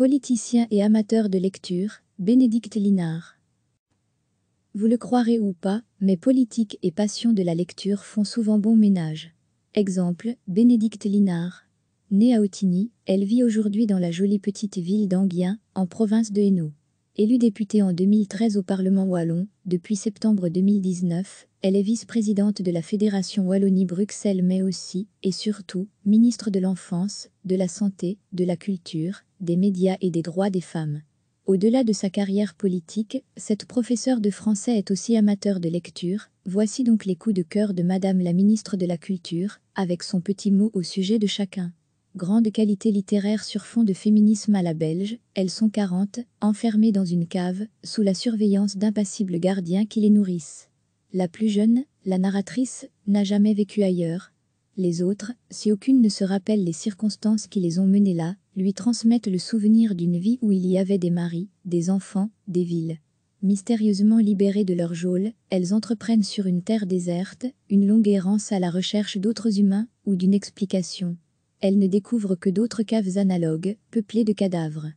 politicien et amateur de lecture, Bénédicte Linard. Vous le croirez ou pas, mais politique et passion de la lecture font souvent bon ménage. Exemple, Bénédicte Linard. Née à Otigny, elle vit aujourd'hui dans la jolie petite ville d'Anguien, en province de Hainaut. Élue députée en 2013 au Parlement wallon, depuis septembre 2019, elle est vice-présidente de la Fédération Wallonie-Bruxelles mais aussi, et surtout, ministre de l'Enfance, de la Santé, de la Culture, des médias et des droits des femmes. Au-delà de sa carrière politique, cette professeure de français est aussi amateur de lecture. Voici donc les coups de cœur de Madame la ministre de la Culture, avec son petit mot au sujet de chacun. Grande qualité littéraire sur fond de féminisme à la belge, elles sont 40, enfermées dans une cave, sous la surveillance d'impassibles gardiens qui les nourrissent. La plus jeune, la narratrice, n'a jamais vécu ailleurs. Les autres, si aucune ne se rappelle les circonstances qui les ont menées là, lui transmettent le souvenir d'une vie où il y avait des maris, des enfants, des villes. Mystérieusement libérées de leur geôle, elles entreprennent sur une terre déserte, une longue errance à la recherche d'autres humains ou d'une explication. Elles ne découvrent que d'autres caves analogues, peuplées de cadavres.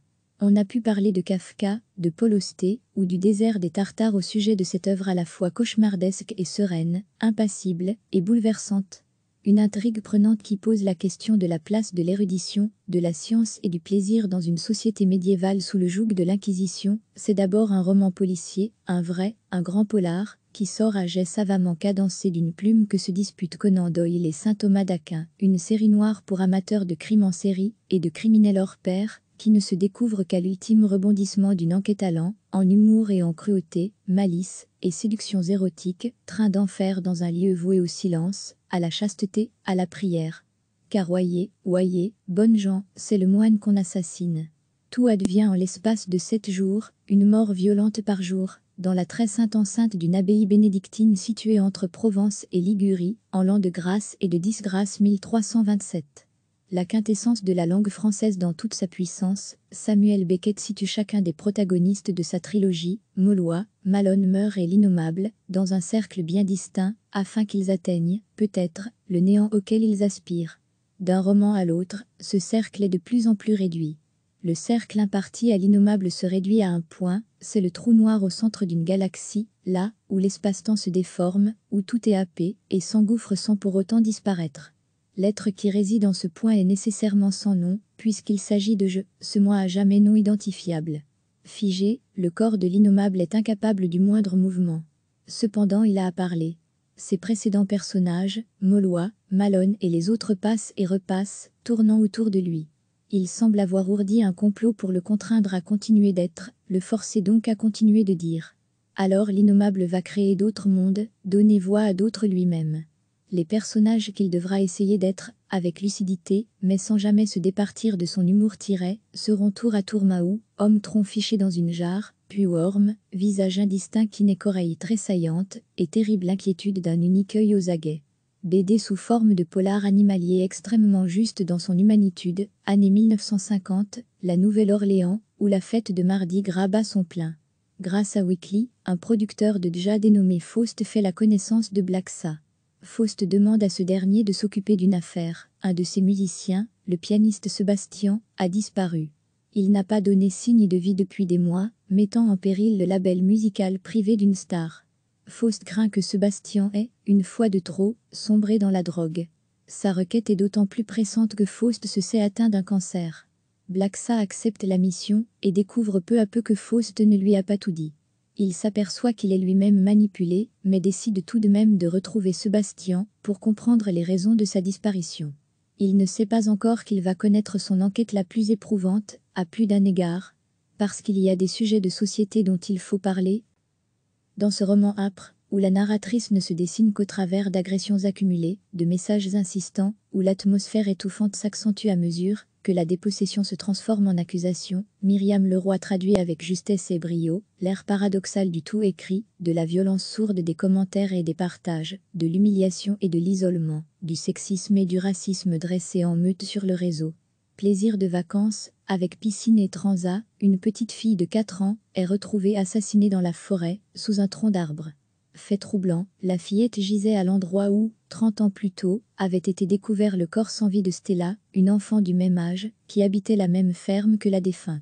On a pu parler de Kafka, de Polosté, ou du désert des Tartares au sujet de cette œuvre à la fois cauchemardesque et sereine, impassible et bouleversante. Une intrigue prenante qui pose la question de la place de l'érudition, de la science et du plaisir dans une société médiévale sous le joug de l'Inquisition, c'est d'abord un roman policier, un vrai, un grand polar, qui sort à jet savamment cadencé d'une plume que se disputent Conan Doyle et saint Thomas d'Aquin, une série noire pour amateurs de crimes en série et de criminels hors pair, qui ne se découvre qu'à l'ultime rebondissement d'une enquête allant, en humour et en cruauté, malice, et séductions érotiques, train d'enfer dans un lieu voué au silence, à la chasteté, à la prière. Car voyez, voyez, bonnes gens, c'est le moine qu'on assassine. Tout advient en l'espace de sept jours, une mort violente par jour, dans la très sainte enceinte d'une abbaye bénédictine située entre Provence et Ligurie, en l'an de grâce et de disgrâce 1327 la quintessence de la langue française dans toute sa puissance, Samuel Beckett situe chacun des protagonistes de sa trilogie, Maulois, Malone meurt et l'innommable, dans un cercle bien distinct, afin qu'ils atteignent, peut-être, le néant auquel ils aspirent. D'un roman à l'autre, ce cercle est de plus en plus réduit. Le cercle imparti à l'innommable se réduit à un point, c'est le trou noir au centre d'une galaxie, là où l'espace-temps se déforme, où tout est happé et s'engouffre sans pour autant disparaître. L'être qui réside en ce point est nécessairement sans nom, puisqu'il s'agit de je, ce moi à jamais non identifiable. Figé, le corps de l'innommable est incapable du moindre mouvement. Cependant il a à parler. Ses précédents personnages, Molloy, Malone et les autres passent et repassent, tournant autour de lui. Il semble avoir ourdi un complot pour le contraindre à continuer d'être, le forcer donc à continuer de dire. Alors l'innommable va créer d'autres mondes, donner voix à d'autres lui-même les personnages qu'il devra essayer d'être, avec lucidité, mais sans jamais se départir de son humour tiré, seront tour à tour Mao, homme tronc fiché dans une jarre, puis Worm, visage indistinct qui n'est qu'oreille tressaillante, et terrible inquiétude d'un unique œil aux aguets. BD sous forme de polar animalier extrêmement juste dans son humanitude, année 1950, la Nouvelle-Orléans, où la fête de mardi grabat son plein. Grâce à Weekly, un producteur de déjà dénommé Faust fait la connaissance de Black Faust demande à ce dernier de s'occuper d'une affaire. Un de ses musiciens, le pianiste Sébastien, a disparu. Il n'a pas donné signe de vie depuis des mois, mettant en péril le label musical privé d'une star. Faust craint que Sébastien ait, une fois de trop, sombré dans la drogue. Sa requête est d'autant plus pressante que Faust se sait atteint d'un cancer. Blaxa accepte la mission et découvre peu à peu que Faust ne lui a pas tout dit. Il s'aperçoit qu'il est lui-même manipulé, mais décide tout de même de retrouver Sébastien pour comprendre les raisons de sa disparition. Il ne sait pas encore qu'il va connaître son enquête la plus éprouvante, à plus d'un égard, parce qu'il y a des sujets de société dont il faut parler. Dans ce roman âpre, où la narratrice ne se dessine qu'au travers d'agressions accumulées, de messages insistants, où l'atmosphère étouffante s'accentue à mesure que la dépossession se transforme en accusation, Myriam Leroy traduit avec justesse et brio l'air paradoxal du tout écrit, de la violence sourde des commentaires et des partages, de l'humiliation et de l'isolement, du sexisme et du racisme dressés en meute sur le réseau. Plaisir de vacances, avec piscine et transat, une petite fille de 4 ans est retrouvée assassinée dans la forêt, sous un tronc d'arbre. Fait troublant, la fillette gisait à l'endroit où, 30 ans plus tôt, avait été découvert le corps sans vie de Stella, une enfant du même âge, qui habitait la même ferme que la défunte.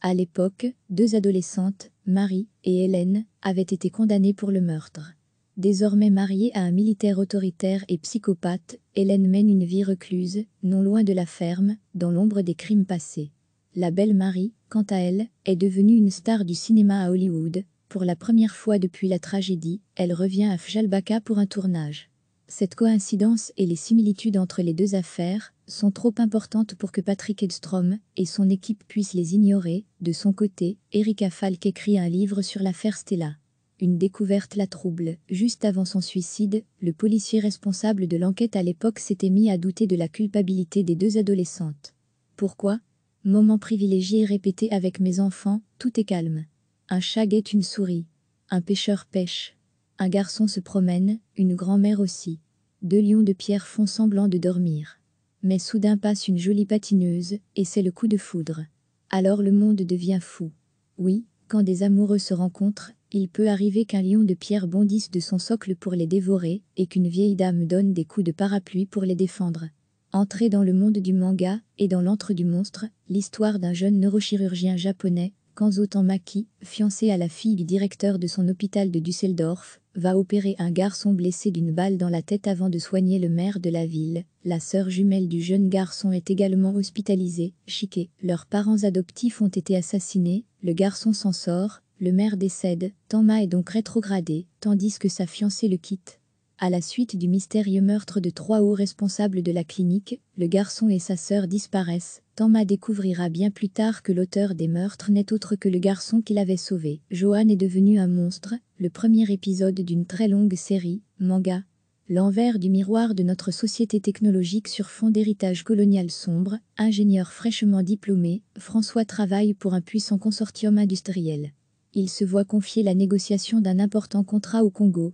À l'époque, deux adolescentes, Marie et Hélène, avaient été condamnées pour le meurtre. Désormais mariée à un militaire autoritaire et psychopathe, Hélène mène une vie recluse, non loin de la ferme, dans l'ombre des crimes passés. La belle Marie, quant à elle, est devenue une star du cinéma à Hollywood, pour la première fois depuis la tragédie, elle revient à Fjalbaka pour un tournage. Cette coïncidence et les similitudes entre les deux affaires sont trop importantes pour que Patrick Edstrom et son équipe puissent les ignorer. De son côté, Erika Falk écrit un livre sur l'affaire Stella. Une découverte la trouble. Juste avant son suicide, le policier responsable de l'enquête à l'époque s'était mis à douter de la culpabilité des deux adolescentes. Pourquoi Moment privilégié répété avec mes enfants, tout est calme. Un chat guette une souris. Un pêcheur pêche. Un garçon se promène, une grand-mère aussi. Deux lions de pierre font semblant de dormir. Mais soudain passe une jolie patineuse, et c'est le coup de foudre. Alors le monde devient fou. Oui, quand des amoureux se rencontrent, il peut arriver qu'un lion de pierre bondisse de son socle pour les dévorer, et qu'une vieille dame donne des coups de parapluie pour les défendre. Entrez dans le monde du manga et dans l'antre du monstre, l'histoire d'un jeune neurochirurgien japonais Kanzotan Maki, fiancé à la fille du directeur de son hôpital de Düsseldorf, va opérer un garçon blessé d'une balle dans la tête avant de soigner le maire de la ville. La sœur jumelle du jeune garçon est également hospitalisée, chiquée. Leurs parents adoptifs ont été assassinés, le garçon s'en sort, le maire décède, Tama est donc rétrogradé, tandis que sa fiancée le quitte. À la suite du mystérieux meurtre de trois hauts responsables de la clinique, le garçon et sa sœur disparaissent. Tama découvrira bien plus tard que l'auteur des meurtres n'est autre que le garçon qu'il avait sauvé. Johan est devenu un monstre, le premier épisode d'une très longue série, manga, l'envers du miroir de notre société technologique sur fond d'héritage colonial sombre, ingénieur fraîchement diplômé, François travaille pour un puissant consortium industriel. Il se voit confier la négociation d'un important contrat au Congo,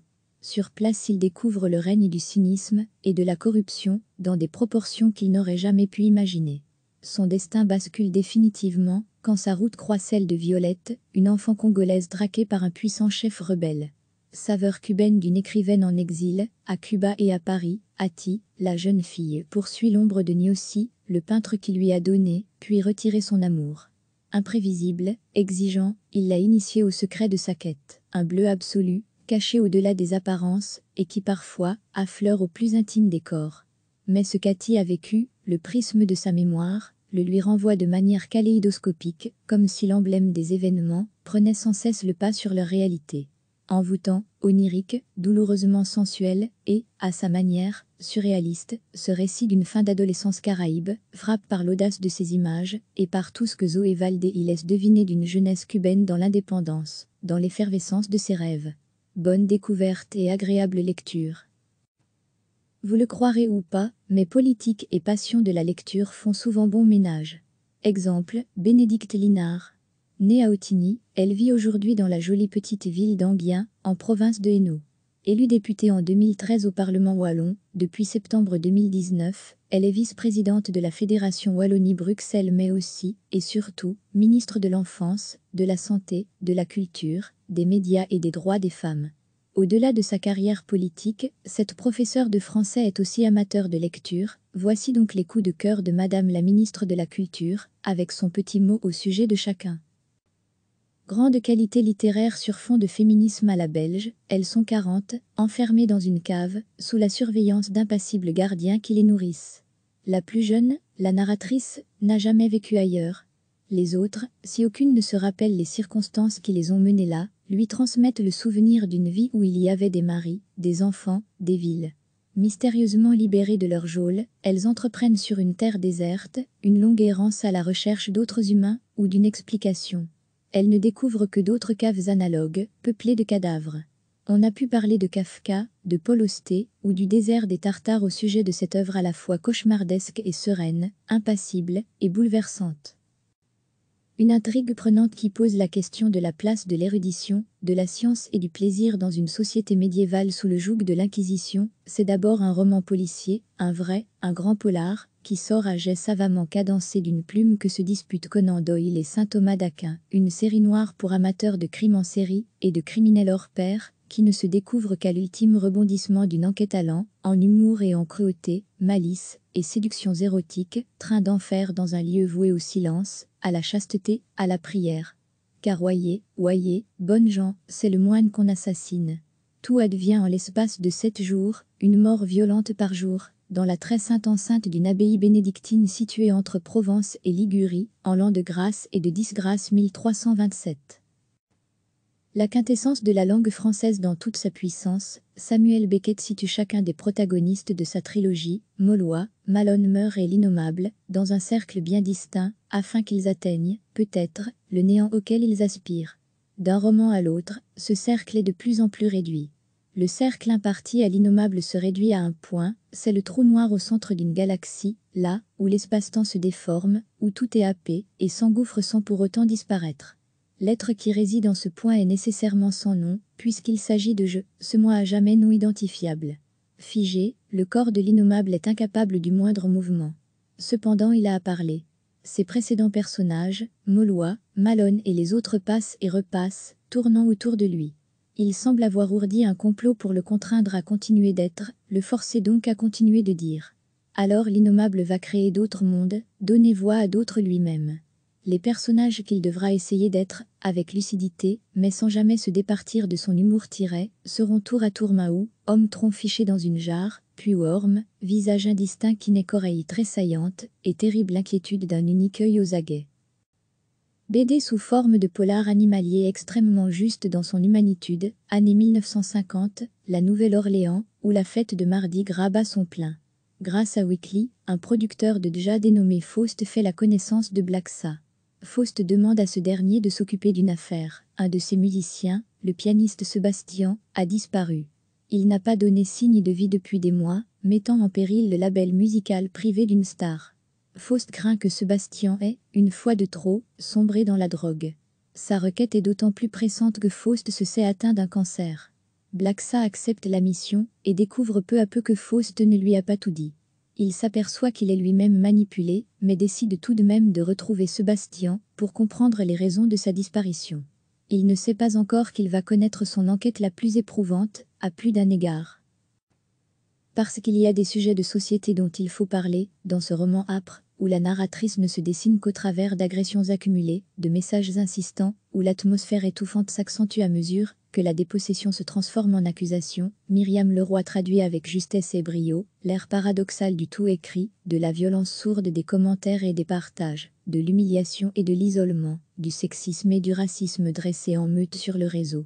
sur place, il découvre le règne du cynisme et de la corruption dans des proportions qu'il n'aurait jamais pu imaginer. Son destin bascule définitivement quand sa route croise celle de Violette, une enfant congolaise draquée par un puissant chef rebelle. Saveur cubaine d'une écrivaine en exil, à Cuba et à Paris, Ati, la jeune fille, poursuit l'ombre de Niossi, le peintre qui lui a donné, puis retiré son amour. Imprévisible, exigeant, il l'a initié au secret de sa quête, un bleu absolu, Caché au-delà des apparences et qui parfois affleure au plus intime des corps. Mais ce qu'Ati a vécu, le prisme de sa mémoire, le lui renvoie de manière kaléidoscopique, comme si l'emblème des événements prenait sans cesse le pas sur leur réalité. Envoûtant, onirique, douloureusement sensuel et, à sa manière, surréaliste, ce récit d'une fin d'adolescence caraïbe frappe par l'audace de ses images et par tout ce que Zoé Valdé y laisse deviner d'une jeunesse cubaine dans l'indépendance, dans l'effervescence de ses rêves. Bonne découverte et agréable lecture. Vous le croirez ou pas, mais politique et passion de la lecture font souvent bon ménage. Exemple, Bénédicte Linard. Née à Otigny, elle vit aujourd'hui dans la jolie petite ville d'Anguien, en province de Hainaut. Élue députée en 2013 au Parlement wallon, depuis septembre 2019, elle est vice-présidente de la Fédération Wallonie-Bruxelles mais aussi, et surtout, ministre de l'Enfance, de la Santé, de la Culture, des Médias et des Droits des Femmes. Au-delà de sa carrière politique, cette professeure de français est aussi amateur de lecture, voici donc les coups de cœur de Madame la ministre de la Culture, avec son petit mot au sujet de chacun. Grande qualité littéraire sur fond de féminisme à la belge, elles sont quarante, enfermées dans une cave, sous la surveillance d'impassibles gardiens qui les nourrissent. La plus jeune, la narratrice, n'a jamais vécu ailleurs. Les autres, si aucune ne se rappelle les circonstances qui les ont menées là, lui transmettent le souvenir d'une vie où il y avait des maris, des enfants, des villes. Mystérieusement libérées de leur geôle, elles entreprennent sur une terre déserte, une longue errance à la recherche d'autres humains ou d'une explication elle ne découvre que d'autres caves analogues, peuplées de cadavres. On a pu parler de Kafka, de Paul ou du désert des Tartares au sujet de cette œuvre à la fois cauchemardesque et sereine, impassible et bouleversante. Une intrigue prenante qui pose la question de la place de l'érudition, de la science et du plaisir dans une société médiévale sous le joug de l'Inquisition, c'est d'abord un roman policier, un vrai, un grand polar, qui sort à savamment cadencé d'une plume que se disputent Conan Doyle et saint Thomas d'Aquin, une série noire pour amateurs de crimes en série et de criminels hors pair, qui ne se découvre qu'à l'ultime rebondissement d'une enquête allant, en humour et en cruauté, malice et séductions érotiques, train d'enfer dans un lieu voué au silence, à la chasteté, à la prière. Car voyez, voyez, bonnes gens, c'est le moine qu'on assassine. Tout advient en l'espace de sept jours, une mort violente par jour, dans la très sainte enceinte d'une abbaye bénédictine située entre Provence et Ligurie, en l'an de grâce et de disgrâce 1327. La quintessence de la langue française dans toute sa puissance, Samuel Beckett situe chacun des protagonistes de sa trilogie, Molloy, Malone meurt et l'innommable, dans un cercle bien distinct, afin qu'ils atteignent, peut-être, le néant auquel ils aspirent. D'un roman à l'autre, ce cercle est de plus en plus réduit. Le cercle imparti à l'innommable se réduit à un point, c'est le trou noir au centre d'une galaxie, là où l'espace-temps se déforme, où tout est happé et s'engouffre sans pour autant disparaître. L'être qui réside en ce point est nécessairement sans nom, puisqu'il s'agit de je, ce moi à jamais non identifiable. Figé, le corps de l'innommable est incapable du moindre mouvement. Cependant il a à parler. Ses précédents personnages, Maulois, Malone et les autres passent et repassent, tournant autour de lui il semble avoir ourdi un complot pour le contraindre à continuer d'être, le forcer donc à continuer de dire. Alors l'innommable va créer d'autres mondes, donner voix à d'autres lui-même. Les personnages qu'il devra essayer d'être, avec lucidité, mais sans jamais se départir de son humour tiré, seront tour à tour Mahou, homme tronc fiché dans une jarre, puis Worm, visage indistinct qui n'est qu'oreille tressaillante, et terrible inquiétude d'un unique œil aux aguets. BD sous forme de polar animalier extrêmement juste dans son humanitude, année 1950, La Nouvelle-Orléans, où la fête de Mardi graba son plein. Grâce à Weekly, un producteur de déjà dénommé Faust fait la connaissance de Blaxa Faust demande à ce dernier de s'occuper d'une affaire. Un de ses musiciens, le pianiste Sébastien, a disparu. Il n'a pas donné signe de vie depuis des mois, mettant en péril le label musical privé d'une star. Faust craint que Sébastien ait, une fois de trop, sombré dans la drogue. Sa requête est d'autant plus pressante que Faust se sait atteint d'un cancer. Blaxa accepte la mission et découvre peu à peu que Faust ne lui a pas tout dit. Il s'aperçoit qu'il est lui-même manipulé, mais décide tout de même de retrouver Sébastien pour comprendre les raisons de sa disparition. Il ne sait pas encore qu'il va connaître son enquête la plus éprouvante, à plus d'un égard. Parce qu'il y a des sujets de société dont il faut parler, dans ce roman âpre, où la narratrice ne se dessine qu'au travers d'agressions accumulées, de messages insistants, où l'atmosphère étouffante s'accentue à mesure que la dépossession se transforme en accusation, Myriam Leroy traduit avec justesse et brio l'air paradoxal du tout écrit, de la violence sourde des commentaires et des partages, de l'humiliation et de l'isolement, du sexisme et du racisme dressés en meute sur le réseau.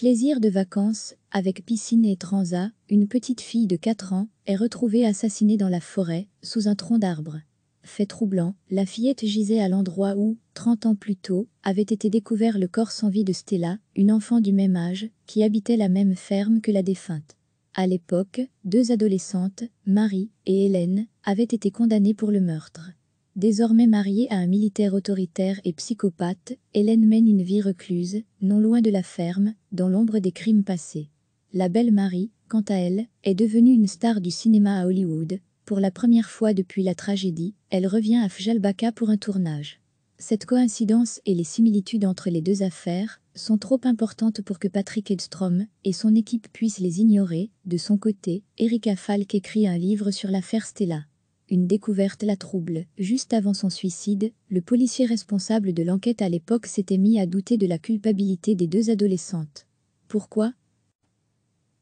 Plaisir de vacances, avec piscine et transat, une petite fille de 4 ans est retrouvée assassinée dans la forêt, sous un tronc d'arbre. Fait troublant, la fillette gisait à l'endroit où, 30 ans plus tôt, avait été découvert le corps sans vie de Stella, une enfant du même âge, qui habitait la même ferme que la défunte. À l'époque, deux adolescentes, Marie et Hélène, avaient été condamnées pour le meurtre. Désormais mariée à un militaire autoritaire et psychopathe, Hélène mène une vie recluse, non loin de la ferme, dans l'ombre des crimes passés. La belle Marie, quant à elle, est devenue une star du cinéma à Hollywood. Pour la première fois depuis la tragédie, elle revient à Fjalbaka pour un tournage. Cette coïncidence et les similitudes entre les deux affaires sont trop importantes pour que Patrick Edstrom et son équipe puissent les ignorer. De son côté, Erika Falk écrit un livre sur l'affaire Stella. Une découverte la trouble. Juste avant son suicide, le policier responsable de l'enquête à l'époque s'était mis à douter de la culpabilité des deux adolescentes. Pourquoi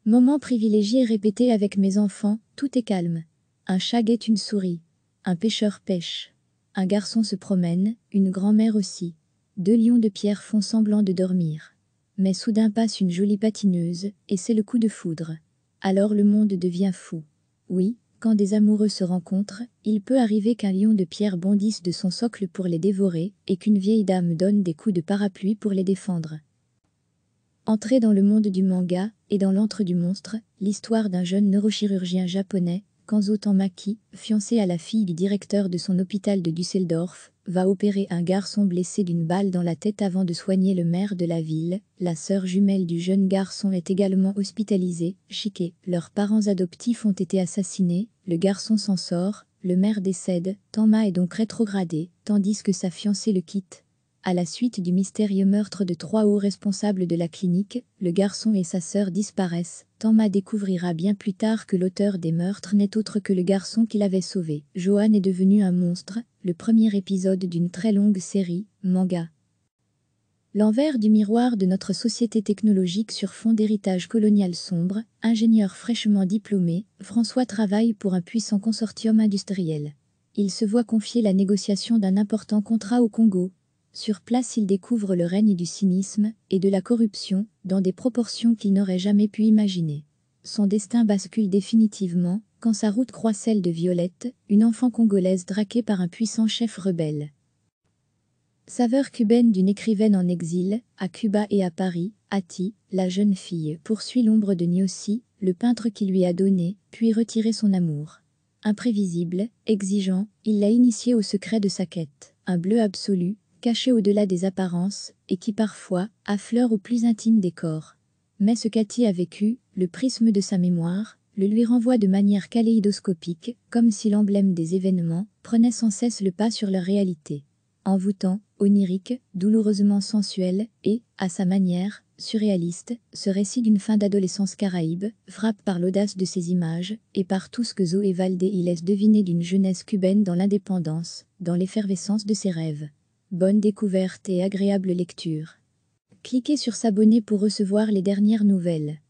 Moment privilégié répété avec mes enfants, tout est calme. Un chat guette une souris. Un pêcheur pêche. Un garçon se promène, une grand-mère aussi. Deux lions de pierre font semblant de dormir. Mais soudain passe une jolie patineuse, et c'est le coup de foudre. Alors le monde devient fou. Oui, quand des amoureux se rencontrent, il peut arriver qu'un lion de pierre bondisse de son socle pour les dévorer et qu'une vieille dame donne des coups de parapluie pour les défendre. Entrée dans le monde du manga et dans l'antre du monstre, l'histoire d'un jeune neurochirurgien japonais, Kanzo Tamaki, fiancé à la fille du directeur de son hôpital de Düsseldorf, va opérer un garçon blessé d'une balle dans la tête avant de soigner le maire de la ville. La sœur jumelle du jeune garçon est également hospitalisée, chiquée. Leurs parents adoptifs ont été assassinés, le garçon s'en sort, le maire décède, Tama est donc rétrogradé, tandis que sa fiancée le quitte. À la suite du mystérieux meurtre de trois hauts responsables de la clinique, le garçon et sa sœur disparaissent. Thomas découvrira bien plus tard que l'auteur des meurtres n'est autre que le garçon qu'il avait sauvé. Johan est devenu un monstre, le premier épisode d'une très longue série, manga. L'envers du miroir de notre société technologique sur fond d'héritage colonial sombre, ingénieur fraîchement diplômé, François travaille pour un puissant consortium industriel. Il se voit confier la négociation d'un important contrat au Congo, sur place, il découvre le règne du cynisme et de la corruption dans des proportions qu'il n'aurait jamais pu imaginer. Son destin bascule définitivement quand sa route croise celle de Violette, une enfant congolaise draquée par un puissant chef rebelle. Saveur cubaine d'une écrivaine en exil, à Cuba et à Paris, Atti, la jeune fille, poursuit l'ombre de Niossi, le peintre qui lui a donné, puis retiré son amour. Imprévisible, exigeant, il l'a initiée au secret de sa quête, un bleu absolu, Caché au-delà des apparences, et qui parfois affleure au plus intime des corps. Mais ce Cathy a vécu, le prisme de sa mémoire, le lui renvoie de manière kaléidoscopique, comme si l'emblème des événements prenait sans cesse le pas sur leur réalité. Envoûtant, onirique, douloureusement sensuel, et, à sa manière, surréaliste, ce récit d'une fin d'adolescence caraïbe frappe par l'audace de ses images et par tout ce que Zoé Valdé y laisse deviner d'une jeunesse cubaine dans l'indépendance, dans l'effervescence de ses rêves. Bonne découverte et agréable lecture. Cliquez sur s'abonner pour recevoir les dernières nouvelles.